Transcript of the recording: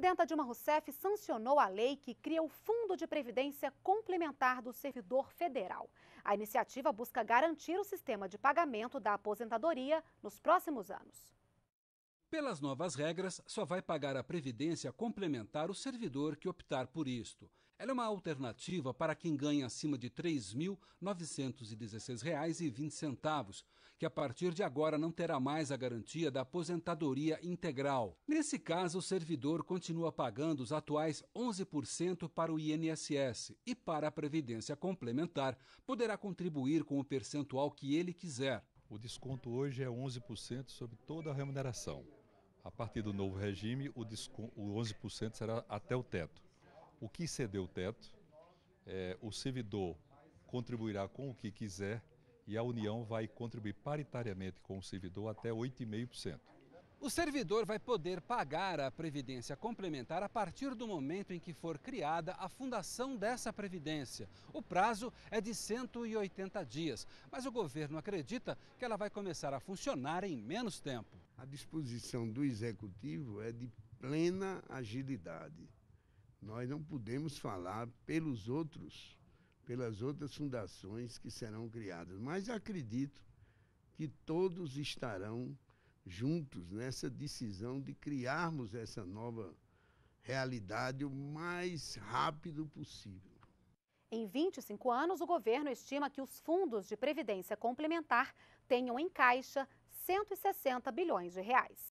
presidenta Dilma Rousseff sancionou a lei que cria o Fundo de Previdência Complementar do Servidor Federal. A iniciativa busca garantir o sistema de pagamento da aposentadoria nos próximos anos. Pelas novas regras, só vai pagar a previdência complementar o servidor que optar por isto. Ela é uma alternativa para quem ganha acima de R$ 3.916,20, que a partir de agora não terá mais a garantia da aposentadoria integral. Nesse caso, o servidor continua pagando os atuais 11% para o INSS e para a Previdência Complementar poderá contribuir com o percentual que ele quiser. O desconto hoje é 11% sobre toda a remuneração. A partir do novo regime, o, o 11% será até o teto o que cedeu o teto, é, o servidor contribuirá com o que quiser e a União vai contribuir paritariamente com o servidor até 8,5%. O servidor vai poder pagar a previdência complementar a partir do momento em que for criada a fundação dessa previdência. O prazo é de 180 dias, mas o governo acredita que ela vai começar a funcionar em menos tempo. A disposição do executivo é de plena agilidade nós não podemos falar pelos outros, pelas outras fundações que serão criadas, mas acredito que todos estarão juntos nessa decisão de criarmos essa nova realidade o mais rápido possível. Em 25 anos, o governo estima que os fundos de previdência complementar tenham em caixa 160 bilhões de reais.